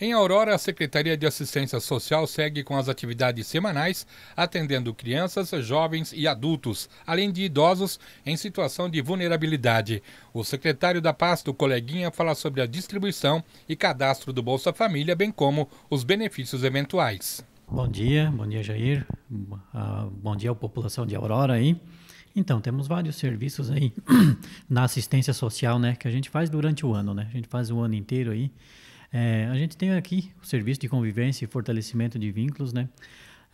Em Aurora, a Secretaria de Assistência Social segue com as atividades semanais, atendendo crianças, jovens e adultos, além de idosos em situação de vulnerabilidade. O secretário da pasta, o coleguinha, fala sobre a distribuição e cadastro do Bolsa Família, bem como os benefícios eventuais. Bom dia, bom dia Jair, ah, bom dia à população de Aurora aí. Então, temos vários serviços aí na assistência social, né, que a gente faz durante o ano, né? A gente faz o ano inteiro aí. É, a gente tem aqui o serviço de convivência e fortalecimento de vínculos, né?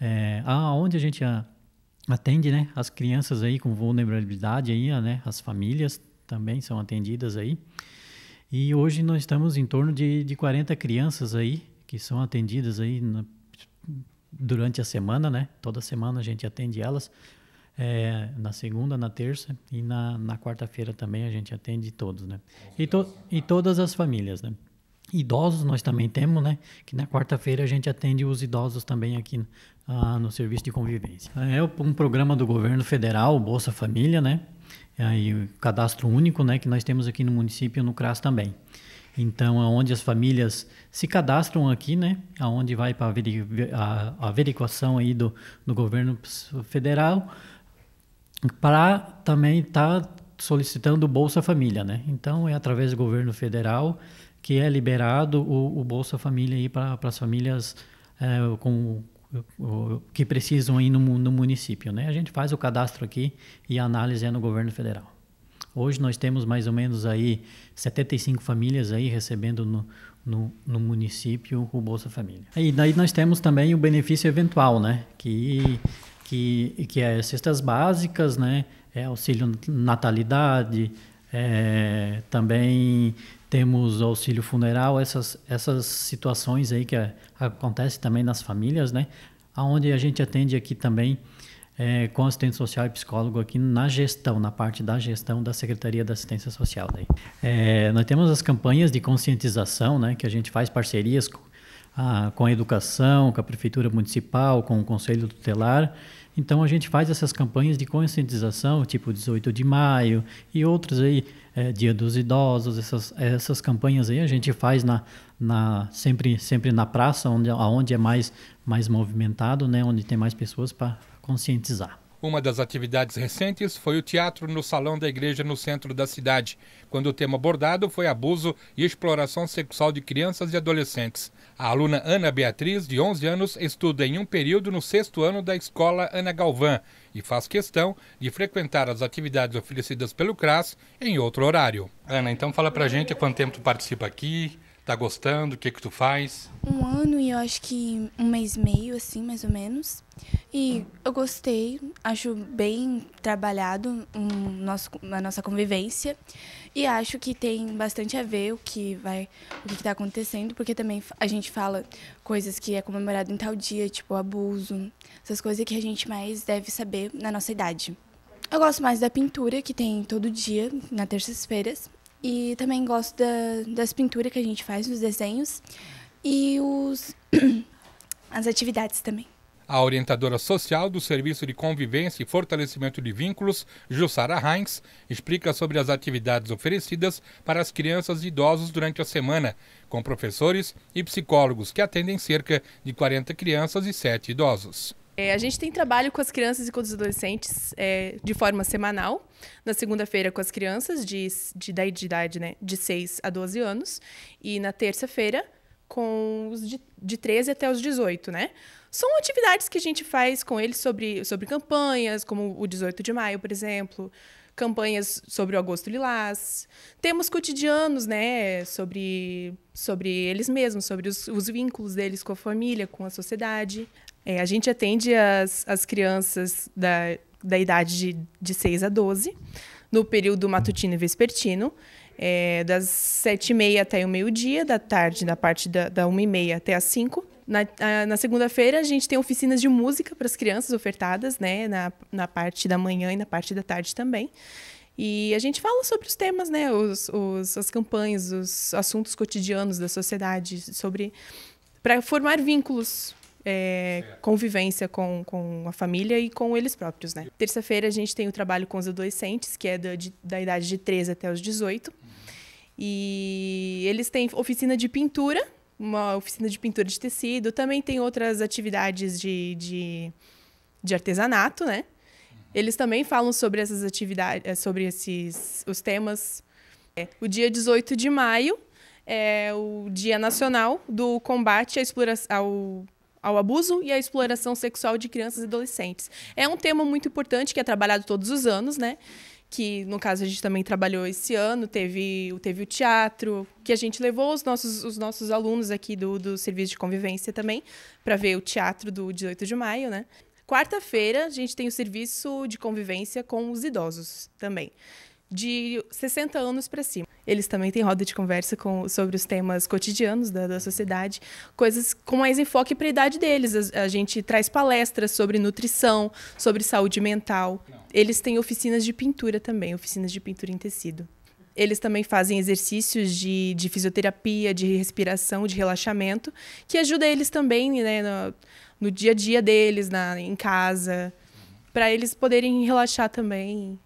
É, aonde a gente a, atende, né? As crianças aí com vulnerabilidade aí, né? As famílias também são atendidas aí. E hoje nós estamos em torno de, de 40 crianças aí que são atendidas aí na, durante a semana, né? Toda semana a gente atende elas. É, na segunda, na terça e na, na quarta-feira também a gente atende todos, né? E, to, e todas as famílias, né? Idosos nós também temos, né? Que na quarta-feira a gente atende os idosos também aqui ah, no serviço de convivência. É um programa do governo federal, Bolsa Família, né? E é cadastro único, né? Que nós temos aqui no município, no CRAS também. Então, onde as famílias se cadastram aqui, né? Aonde vai para a averiguação aí do, do governo federal para também estar tá solicitando Bolsa Família, né? Então, é através do governo federal que é liberado o, o Bolsa Família aí para as famílias é, com, o, que precisam ir no, no, município, né? A gente faz o cadastro aqui e a análise é no governo federal. Hoje nós temos mais ou menos aí 75 famílias aí recebendo no, no, no município o Bolsa Família. E daí nós temos também o benefício eventual, né? Que, que, que é cestas básicas, né? É auxílio natalidade, é, também temos auxílio funeral, essas, essas situações aí que acontecem também nas famílias, né? Onde a gente atende aqui também é, com assistente social e psicólogo aqui na gestão, na parte da gestão da Secretaria da Assistência Social. Daí. É, nós temos as campanhas de conscientização, né, que a gente faz parcerias a, com a educação, com a prefeitura municipal, com o conselho tutelar. Então a gente faz essas campanhas de conscientização, tipo 18 de maio e outros aí, é, Dia dos Idosos, essas, essas campanhas aí a gente faz na, na, sempre, sempre na praça, onde, onde é mais, mais movimentado, né, onde tem mais pessoas para conscientizar. Uma das atividades recentes foi o teatro no salão da igreja no centro da cidade, quando o tema abordado foi abuso e exploração sexual de crianças e adolescentes. A aluna Ana Beatriz, de 11 anos, estuda em um período no sexto ano da escola Ana Galvão e faz questão de frequentar as atividades oferecidas pelo CRAS em outro horário. Ana, então fala pra gente quanto tempo tu participa aqui, Tá gostando? O que que tu faz? Um ano e eu acho que um mês e meio, assim, mais ou menos. E eu gostei, acho bem trabalhado um nosso, a nossa convivência. E acho que tem bastante a ver o que vai, o que está acontecendo, porque também a gente fala coisas que é comemorado em tal dia, tipo abuso, essas coisas que a gente mais deve saber na nossa idade. Eu gosto mais da pintura, que tem todo dia, na terças-feiras. E também gosto da, das pinturas que a gente faz, os desenhos e os, as atividades também. A orientadora social do Serviço de Convivência e Fortalecimento de Vínculos, Jussara Heinz, explica sobre as atividades oferecidas para as crianças e idosos durante a semana, com professores e psicólogos que atendem cerca de 40 crianças e 7 idosos. É, a gente tem trabalho com as crianças e com os adolescentes é, de forma semanal. Na segunda-feira, com as crianças de, de, de, de idade né, de 6 a 12 anos. E na terça-feira, com os de, de 13 até os 18, né? São atividades que a gente faz com eles sobre, sobre campanhas, como o 18 de maio, por exemplo campanhas sobre o Agosto Lilás, temos cotidianos, né, sobre, sobre eles mesmos, sobre os, os, vínculos deles com a família, com a sociedade. É, a gente atende as, as crianças da, da idade de, de 6 a 12, no período matutino e vespertino, é, das 7h30 até o meio-dia, da tarde, na parte da, da 1h30 até as 5 na, na segunda-feira a gente tem oficinas de música para as crianças ofertadas, né? Na, na parte da manhã e na parte da tarde também. E a gente fala sobre os temas, né? Os, os, as campanhas, os assuntos cotidianos da sociedade, sobre para formar vínculos é, convivência com, com a família e com eles próprios, né? Terça-feira a gente tem o trabalho com os adolescentes, que é da, de, da idade de 13 até os 18. E eles têm oficina de pintura, uma oficina de pintura de tecido, também tem outras atividades de, de, de artesanato, né? Eles também falam sobre essas atividades, eh, sobre esses os temas. É, o dia 18 de maio é o Dia Nacional do Combate à Exploração ao ao abuso e à exploração sexual de crianças e adolescentes. É um tema muito importante que é trabalhado todos os anos, né? que no caso a gente também trabalhou esse ano, teve, teve o teatro, que a gente levou os nossos, os nossos alunos aqui do, do serviço de convivência também, para ver o teatro do 18 de maio, né? Quarta-feira a gente tem o serviço de convivência com os idosos também de 60 anos para cima. Eles também têm roda de conversa com, sobre os temas cotidianos da, da sociedade, coisas com mais enfoque para a idade deles. A, a, gente traz palestras sobre nutrição, sobre saúde mental. Eles têm oficinas de pintura também, oficinas de pintura em tecido. Eles também fazem exercícios de, de fisioterapia, de respiração, de relaxamento, que ajuda eles também né, no, no dia a dia deles, na, em casa, para eles poderem relaxar também